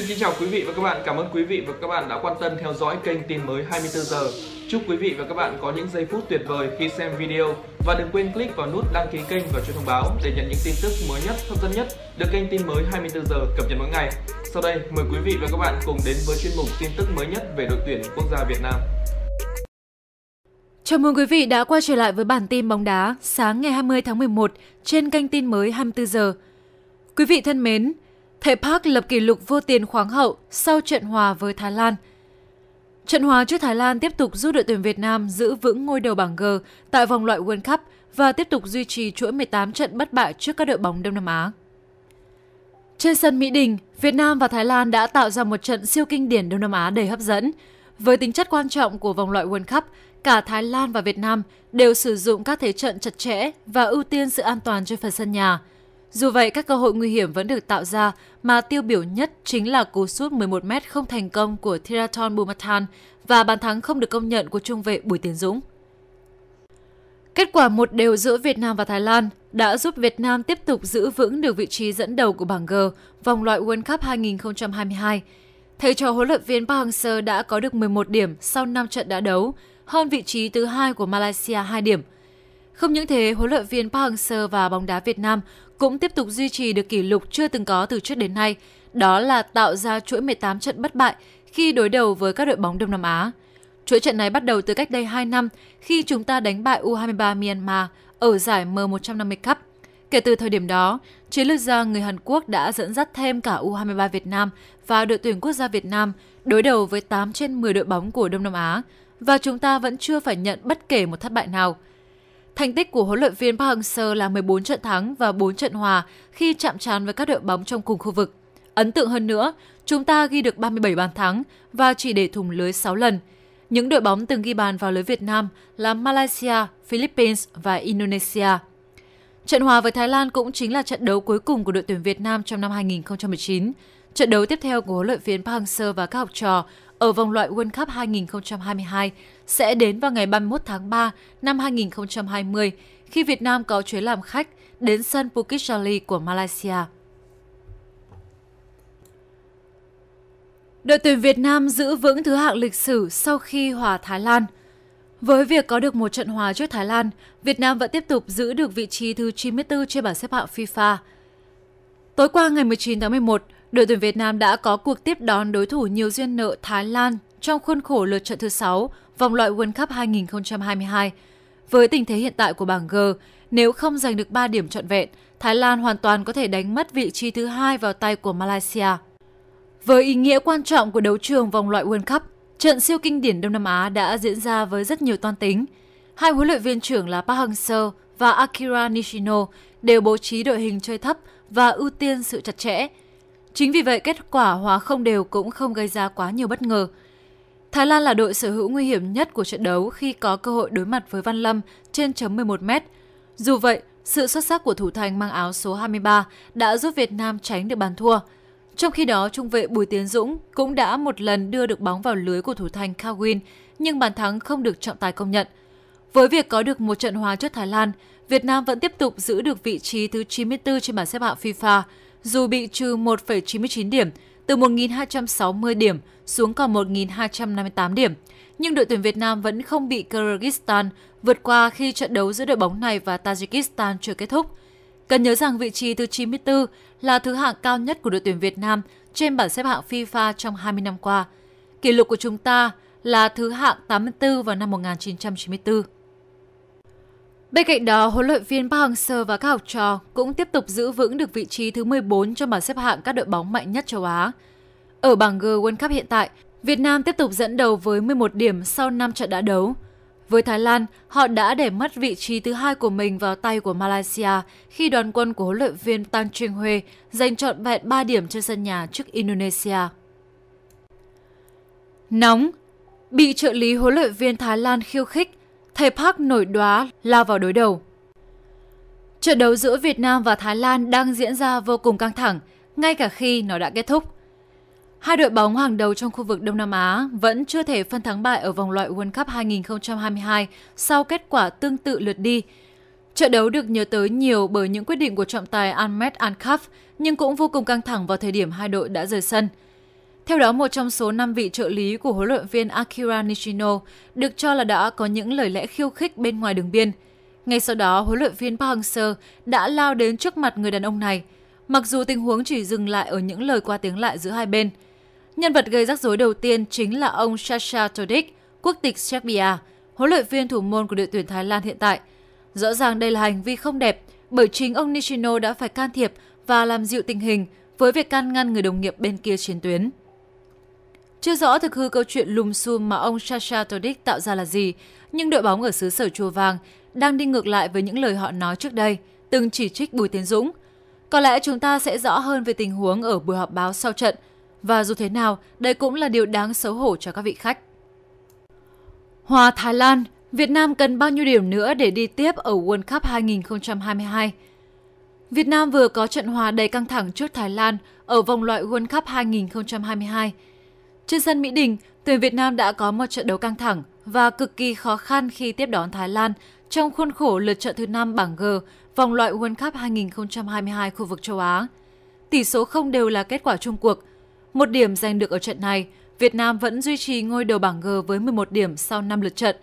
Xin kính chào quý vị và các bạn. Cảm ơn quý vị và các bạn đã quan tâm theo dõi kênh tin mới 24 giờ. Chúc quý vị và các bạn có những giây phút tuyệt vời khi xem video và đừng quên click vào nút đăng ký kênh và chuông thông báo để nhận những tin tức mới nhất, hấp dẫn nhất được kênh tin mới 24 giờ cập nhật mỗi ngày. Sau đây, mời quý vị và các bạn cùng đến với chuyên mục tin tức mới nhất về đội tuyển quốc gia Việt Nam. Chào mừng quý vị đã quay trở lại với bản tin bóng đá sáng ngày 20 tháng 11 trên kênh tin mới 24 giờ. Quý vị thân mến, Thể Park lập kỷ lục vô tiền khoáng hậu sau trận hòa với Thái Lan. Trận hòa trước Thái Lan tiếp tục giúp đội tuyển Việt Nam giữ vững ngôi đầu bảng G tại vòng loại World Cup và tiếp tục duy trì chuỗi 18 trận bất bại trước các đội bóng Đông Nam Á. Trên sân Mỹ Đình, Việt Nam và Thái Lan đã tạo ra một trận siêu kinh điển Đông Nam Á đầy hấp dẫn. Với tính chất quan trọng của vòng loại World Cup, cả Thái Lan và Việt Nam đều sử dụng các thế trận chặt chẽ và ưu tiên sự an toàn trên phần sân nhà – dù vậy, các cơ hội nguy hiểm vẫn được tạo ra, mà tiêu biểu nhất chính là cú sút 11m không thành công của Thiraton Bumathan và bàn thắng không được công nhận của trung vệ Bùi Tiến Dũng. Kết quả một đều giữa Việt Nam và Thái Lan đã giúp Việt Nam tiếp tục giữ vững được vị trí dẫn đầu của bảng G vòng loại World Cup 2022. Thầy trò huấn luyện viên Park Hang-seo đã có được 11 điểm sau 5 trận đã đấu, hơn vị trí thứ hai của Malaysia 2 điểm. Không những thế, huấn luyện viên Park Hang-seo và bóng đá Việt Nam cũng tiếp tục duy trì được kỷ lục chưa từng có từ trước đến nay, đó là tạo ra chuỗi 18 trận bất bại khi đối đầu với các đội bóng Đông Nam Á. Chuỗi trận này bắt đầu từ cách đây 2 năm khi chúng ta đánh bại U23 Myanmar ở giải M150 Cup. Kể từ thời điểm đó, chiến lược gia người Hàn Quốc đã dẫn dắt thêm cả U23 Việt Nam và đội tuyển quốc gia Việt Nam đối đầu với 8 trên 10 đội bóng của Đông Nam Á và chúng ta vẫn chưa phải nhận bất kể một thất bại nào – Thành tích của huấn luyện viên Park Hang-seo là 14 trận thắng và 4 trận hòa khi chạm trán với các đội bóng trong cùng khu vực. Ấn tượng hơn nữa, chúng ta ghi được 37 bàn thắng và chỉ để thủng lưới 6 lần. Những đội bóng từng ghi bàn vào lưới Việt Nam là Malaysia, Philippines và Indonesia. Trận hòa với Thái Lan cũng chính là trận đấu cuối cùng của đội tuyển Việt Nam trong năm 2019. Trận đấu tiếp theo của huấn luyện viên Park Hang-seo và các học trò ở vòng loại World Cup 2022 sẽ đến vào ngày 31 tháng 3 năm 2020 khi Việt Nam có chuyến làm khách đến sân Bukit Jalil của Malaysia. Đội tuyển Việt Nam giữ vững thứ hạng lịch sử sau khi hòa Thái Lan. Với việc có được một trận hòa trước Thái Lan, Việt Nam vẫn tiếp tục giữ được vị trí thứ 94 trên bảng xếp hạng FIFA. Tối qua ngày 19 tháng 11, Đội tuyển Việt Nam đã có cuộc tiếp đón đối thủ nhiều duyên nợ Thái Lan trong khuôn khổ lượt trận thứ 6 vòng loại World Cup 2022. Với tình thế hiện tại của bảng G, nếu không giành được 3 điểm trọn vẹn, Thái Lan hoàn toàn có thể đánh mất vị trí thứ hai vào tay của Malaysia. Với ý nghĩa quan trọng của đấu trường vòng loại World Cup, trận siêu kinh điển Đông Nam Á đã diễn ra với rất nhiều toan tính. Hai huấn luyện viên trưởng là Park Hang-seo và Akira Nishino đều bố trí đội hình chơi thấp và ưu tiên sự chặt chẽ, Chính vì vậy, kết quả hòa không đều cũng không gây ra quá nhiều bất ngờ. Thái Lan là đội sở hữu nguy hiểm nhất của trận đấu khi có cơ hội đối mặt với Văn Lâm trên chấm 11 mét. Dù vậy, sự xuất sắc của thủ thành mang áo số 23 đã giúp Việt Nam tránh được bàn thua. Trong khi đó, trung vệ Bùi Tiến Dũng cũng đã một lần đưa được bóng vào lưới của thủ thành Kawin, nhưng bàn thắng không được trọng tài công nhận. Với việc có được một trận hòa trước Thái Lan, Việt Nam vẫn tiếp tục giữ được vị trí thứ 94 trên bảng xếp hạng FIFA dù bị trừ 1,99 điểm, từ 1.260 điểm xuống còn 1.258 điểm. Nhưng đội tuyển Việt Nam vẫn không bị Kyrgyzstan vượt qua khi trận đấu giữa đội bóng này và Tajikistan chưa kết thúc. Cần nhớ rằng vị trí thứ 94 là thứ hạng cao nhất của đội tuyển Việt Nam trên bảng xếp hạng FIFA trong 20 năm qua. Kỷ lục của chúng ta là thứ hạng 84 vào năm 1994. Bên cạnh đó, huấn luyện viên Park Hang-seo và các học trò cũng tiếp tục giữ vững được vị trí thứ 14 trong bảng xếp hạng các đội bóng mạnh nhất châu Á. Ở bảng G World Cup hiện tại, Việt Nam tiếp tục dẫn đầu với 11 điểm sau 5 trận đã đấu. Với Thái Lan, họ đã để mất vị trí thứ hai của mình vào tay của Malaysia khi đoàn quân của huấn luyện viên Tan Trinh Huê giành trọn vẹn 3 điểm trên sân nhà trước Indonesia. Nóng Bị trợ lý huấn luyện viên Thái Lan khiêu khích thầy Park nổi đóa lao vào đối đầu. Trận đấu giữa Việt Nam và Thái Lan đang diễn ra vô cùng căng thẳng, ngay cả khi nó đã kết thúc. Hai đội bóng hàng đầu trong khu vực Đông Nam Á vẫn chưa thể phân thắng bại ở vòng loại World Cup 2022 sau kết quả tương tự lượt đi. Trận đấu được nhớ tới nhiều bởi những quyết định của trọng tài Ahmed Al nhưng cũng vô cùng căng thẳng vào thời điểm hai đội đã rời sân. Theo đó, một trong số 5 vị trợ lý của huấn luyện viên Akira Nishino được cho là đã có những lời lẽ khiêu khích bên ngoài đường biên. Ngay sau đó, huấn luyện viên Park Hang-seo đã lao đến trước mặt người đàn ông này, mặc dù tình huống chỉ dừng lại ở những lời qua tiếng lại giữa hai bên. Nhân vật gây rắc rối đầu tiên chính là ông Sasha Todic, quốc tịch Serbia, huấn luyện viên thủ môn của đội tuyển Thái Lan hiện tại. Rõ ràng đây là hành vi không đẹp, bởi chính ông Nishino đã phải can thiệp và làm dịu tình hình với việc can ngăn người đồng nghiệp bên kia chiến tuyến. Chưa rõ thực hư câu chuyện lùm xùm mà ông Sasha Todic tạo ra là gì, nhưng đội bóng ở xứ sở chùa vàng đang đi ngược lại với những lời họ nói trước đây, từng chỉ trích Bùi Tiến Dũng. Có lẽ chúng ta sẽ rõ hơn về tình huống ở buổi họp báo sau trận, và dù thế nào, đây cũng là điều đáng xấu hổ cho các vị khách. Hòa Thái Lan, Việt Nam cần bao nhiêu điểm nữa để đi tiếp ở World Cup 2022? Việt Nam vừa có trận hòa đầy căng thẳng trước Thái Lan ở vòng loại World Cup 2022. Trên sân Mỹ Đình, tuyển Việt Nam đã có một trận đấu căng thẳng và cực kỳ khó khăn khi tiếp đón Thái Lan trong khuôn khổ lượt trận thứ 5 bảng G, vòng loại World Cup 2022 khu vực châu Á. Tỷ số không đều là kết quả chung cuộc. Một điểm giành được ở trận này, Việt Nam vẫn duy trì ngôi đầu bảng G với 11 điểm sau 5 lượt trận.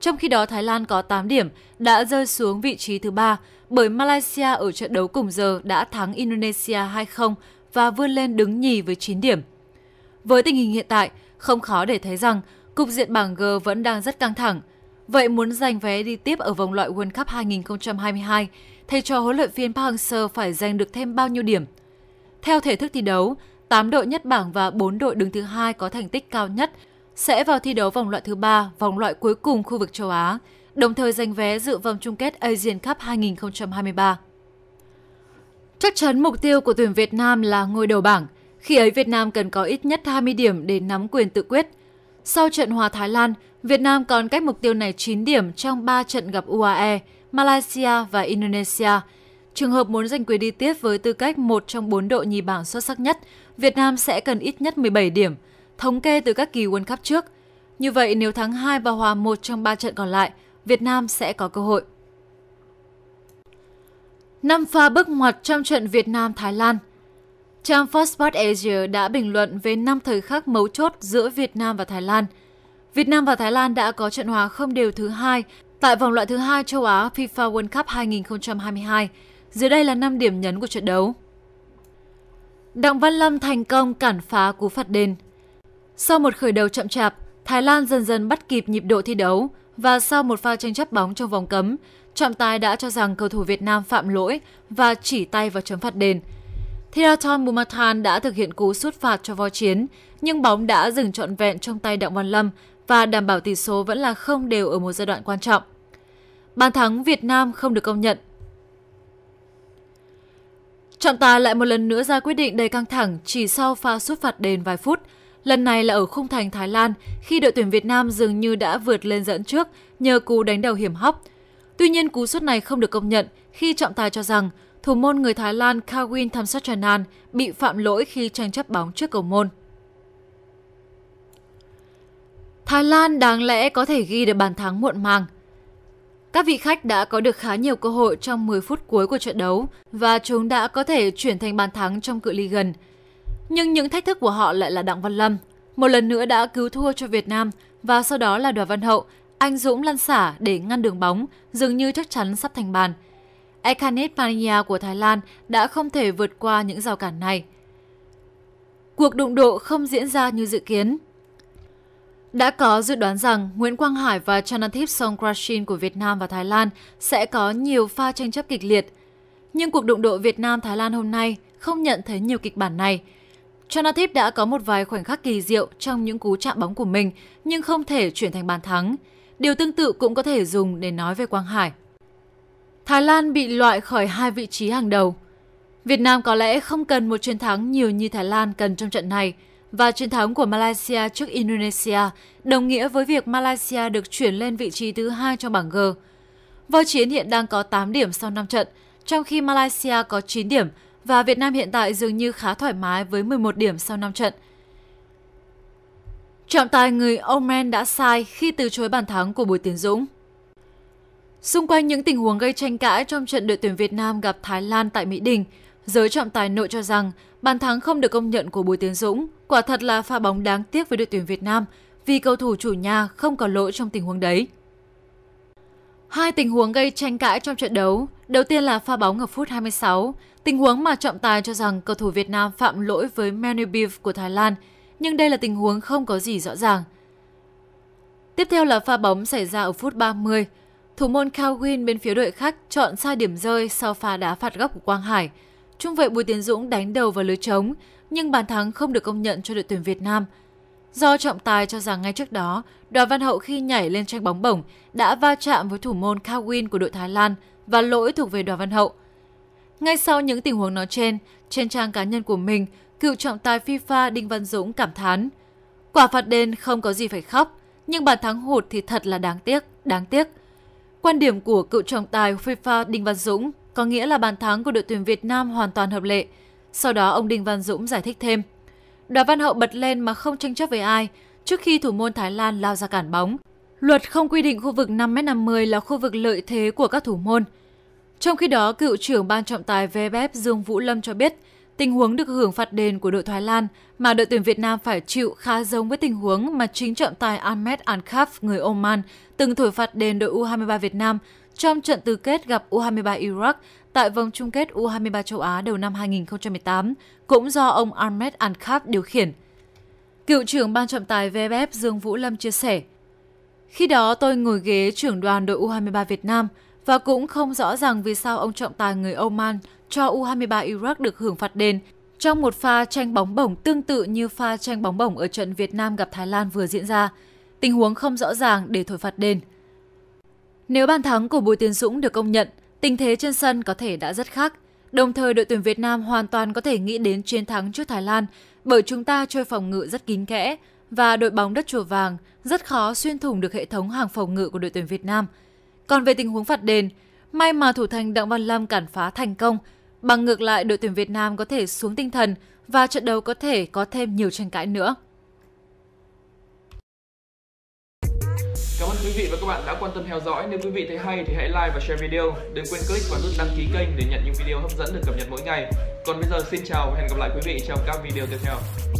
Trong khi đó Thái Lan có 8 điểm, đã rơi xuống vị trí thứ 3 bởi Malaysia ở trận đấu cùng giờ đã thắng Indonesia 2-0 và vươn lên đứng nhì với 9 điểm. Với tình hình hiện tại, không khó để thấy rằng cục diện bảng G vẫn đang rất căng thẳng. Vậy muốn giành vé đi tiếp ở vòng loại World Cup 2022, thầy trò huấn luyện viên Park Hang-seo phải giành được thêm bao nhiêu điểm? Theo thể thức thi đấu, 8 đội nhất bảng và 4 đội đứng thứ hai có thành tích cao nhất sẽ vào thi đấu vòng loại thứ ba, vòng loại cuối cùng khu vực châu Á, đồng thời giành vé dự vòng chung kết Asian Cup 2023. Chắc chắn mục tiêu của tuyển Việt Nam là ngôi đầu bảng – khi ấy Việt Nam cần có ít nhất 20 điểm để nắm quyền tự quyết. Sau trận hòa Thái Lan, Việt Nam còn cách mục tiêu này 9 điểm trong 3 trận gặp UAE, Malaysia và Indonesia. Trường hợp muốn giành quyền đi tiếp với tư cách một trong 4 đội nhì bảng xuất sắc nhất, Việt Nam sẽ cần ít nhất 17 điểm, thống kê từ các kỳ World Cup trước. Như vậy, nếu thắng 2 và hòa 1 trong 3 trận còn lại, Việt Nam sẽ có cơ hội. Năm pha bước ngoặt trong trận Việt Nam-Thái Lan – Trang Fastpass Asia đã bình luận về 5 thời khắc mấu chốt giữa Việt Nam và Thái Lan. Việt Nam và Thái Lan đã có trận hòa không đều thứ hai tại vòng loại thứ hai châu Á FIFA World Cup 2022. Dưới đây là 5 điểm nhấn của trận đấu. Đặng Văn Lâm thành công cản phá cú phạt đền. Sau một khởi đầu chậm chạp, Thái Lan dần dần bắt kịp nhịp độ thi đấu và sau một pha tranh chấp bóng trong vòng cấm, trọng tài đã cho rằng cầu thủ Việt Nam phạm lỗi và chỉ tay vào chấm phạt đền – Thiraton Bumathan đã thực hiện cú sút phạt cho voi chiến, nhưng bóng đã dừng trọn vẹn trong tay Đặng Văn Lâm và đảm bảo tỷ số vẫn là không đều ở một giai đoạn quan trọng. Bàn thắng Việt Nam không được công nhận. Trọng tài lại một lần nữa ra quyết định đầy căng thẳng chỉ sau pha sút phạt đền vài phút. Lần này là ở khung thành Thái Lan khi đội tuyển Việt Nam dường như đã vượt lên dẫn trước nhờ cú đánh đầu hiểm hóc. Tuy nhiên cú sút này không được công nhận khi trọng tài cho rằng thủ môn người Thái Lan Kawin Thamsachanan bị phạm lỗi khi tranh chấp bóng trước cầu môn. Thái Lan đáng lẽ có thể ghi được bàn thắng muộn màng. Các vị khách đã có được khá nhiều cơ hội trong 10 phút cuối của trận đấu và chúng đã có thể chuyển thành bàn thắng trong cự ly gần. Nhưng những thách thức của họ lại là Đặng Văn Lâm, một lần nữa đã cứu thua cho Việt Nam và sau đó là Đoàn Văn Hậu, anh Dũng lăn xả để ngăn đường bóng, dường như chắc chắn sắp thành bàn – Ekhanet Maria của Thái Lan đã không thể vượt qua những rào cản này. Cuộc đụng độ không diễn ra như dự kiến. Đã có dự đoán rằng Nguyễn Quang Hải và Chanathip Songkrasin của Việt Nam và Thái Lan sẽ có nhiều pha tranh chấp kịch liệt. Nhưng cuộc đụng độ Việt Nam-Thái Lan hôm nay không nhận thấy nhiều kịch bản này. Chanathip đã có một vài khoảnh khắc kỳ diệu trong những cú chạm bóng của mình nhưng không thể chuyển thành bàn thắng. Điều tương tự cũng có thể dùng để nói về Quang Hải. Thái Lan bị loại khỏi hai vị trí hàng đầu. Việt Nam có lẽ không cần một chiến thắng nhiều như Thái Lan cần trong trận này và chiến thắng của Malaysia trước Indonesia đồng nghĩa với việc Malaysia được chuyển lên vị trí thứ hai trong bảng G. Vô Chiến hiện đang có 8 điểm sau 5 trận, trong khi Malaysia có 9 điểm và Việt Nam hiện tại dường như khá thoải mái với 11 điểm sau 5 trận. Trọng tài người Oman đã sai khi từ chối bàn thắng của Bùi Tiến Dũng. Xung quanh những tình huống gây tranh cãi trong trận đội tuyển Việt Nam gặp Thái Lan tại Mỹ Đình, giới trọng tài nội cho rằng bàn thắng không được công nhận của Bùi Tiến Dũng quả thật là pha bóng đáng tiếc với đội tuyển Việt Nam vì cầu thủ chủ nhà không có lỗi trong tình huống đấy. Hai tình huống gây tranh cãi trong trận đấu, đầu tiên là pha bóng ở phút 26, tình huống mà trọng tài cho rằng cầu thủ Việt Nam phạm lỗi với Manu Beef của Thái Lan, nhưng đây là tình huống không có gì rõ ràng. Tiếp theo là pha bóng xảy ra ở phút 30, Thủ môn Cao Win bên phía đội khách chọn sai điểm rơi sau pha đá phạt góc của Quang Hải. Trung vệ Bùi Tiến Dũng đánh đầu vào lưới trống, nhưng bàn thắng không được công nhận cho đội tuyển Việt Nam. Do trọng tài cho rằng ngay trước đó, Đoàn Văn Hậu khi nhảy lên tranh bóng bổng đã va chạm với thủ môn Cao Win của đội Thái Lan và lỗi thuộc về Đoàn Văn Hậu. Ngay sau những tình huống nói trên, trên trang cá nhân của mình, cựu trọng tài FIFA Đinh Văn Dũng cảm thán. Quả phạt đền không có gì phải khóc, nhưng bàn thắng hụt thì thật là đáng tiếc, đáng tiếc. Quan điểm của cựu trọng tài FIFA Đinh Văn Dũng có nghĩa là bàn thắng của đội tuyển Việt Nam hoàn toàn hợp lệ. Sau đó ông Đinh Văn Dũng giải thích thêm. Đoàn Văn Hậu bật lên mà không tranh chấp với ai trước khi thủ môn Thái Lan lao ra cản bóng. Luật không quy định khu vực 5m50 là khu vực lợi thế của các thủ môn. Trong khi đó, cựu trưởng ban trọng tài VFF Dương Vũ Lâm cho biết, Tình huống được hưởng phạt đền của đội Thái Lan mà đội tuyển Việt Nam phải chịu khá giống với tình huống mà chính trọng tài Ahmed Ankaf người Oman từng thổi phạt đền đội U23 Việt Nam trong trận tứ kết gặp U23 Iraq tại vòng chung kết U23 châu Á đầu năm 2018, cũng do ông Ahmed Ankaf điều khiển. Cựu trưởng ban trọng tài VFF Dương Vũ Lâm chia sẻ, Khi đó tôi ngồi ghế trưởng đoàn đội U23 Việt Nam và cũng không rõ ràng vì sao ông trọng tài người Oman cho U23 Iraq được hưởng phạt đền trong một pha tranh bóng bổng tương tự như pha tranh bóng bổng ở trận Việt Nam gặp Thái Lan vừa diễn ra. Tình huống không rõ ràng để thổi phạt đền. Nếu bàn thắng của Bùi Tiến Dũng được công nhận, tình thế trên sân có thể đã rất khác. Đồng thời đội tuyển Việt Nam hoàn toàn có thể nghĩ đến chiến thắng trước Thái Lan bởi chúng ta chơi phòng ngự rất kín kẽ và đội bóng đất chùa vàng rất khó xuyên thủng được hệ thống hàng phòng ngự của đội tuyển Việt Nam. Còn về tình huống phạt đền, may mà thủ thành Đặng Văn Lâm cản phá thành công – Bằng ngược lại, đội tuyển Việt Nam có thể xuống tinh thần và trận đấu có thể có thêm nhiều tranh cãi nữa. Cảm ơn quý vị và các bạn đã quan tâm theo dõi. Nếu quý vị thấy hay thì hãy like và share video. Đừng quên click vào nút đăng ký kênh để nhận những video hấp dẫn được cập nhật mỗi ngày. Còn bây giờ xin chào và hẹn gặp lại quý vị trong các video tiếp theo.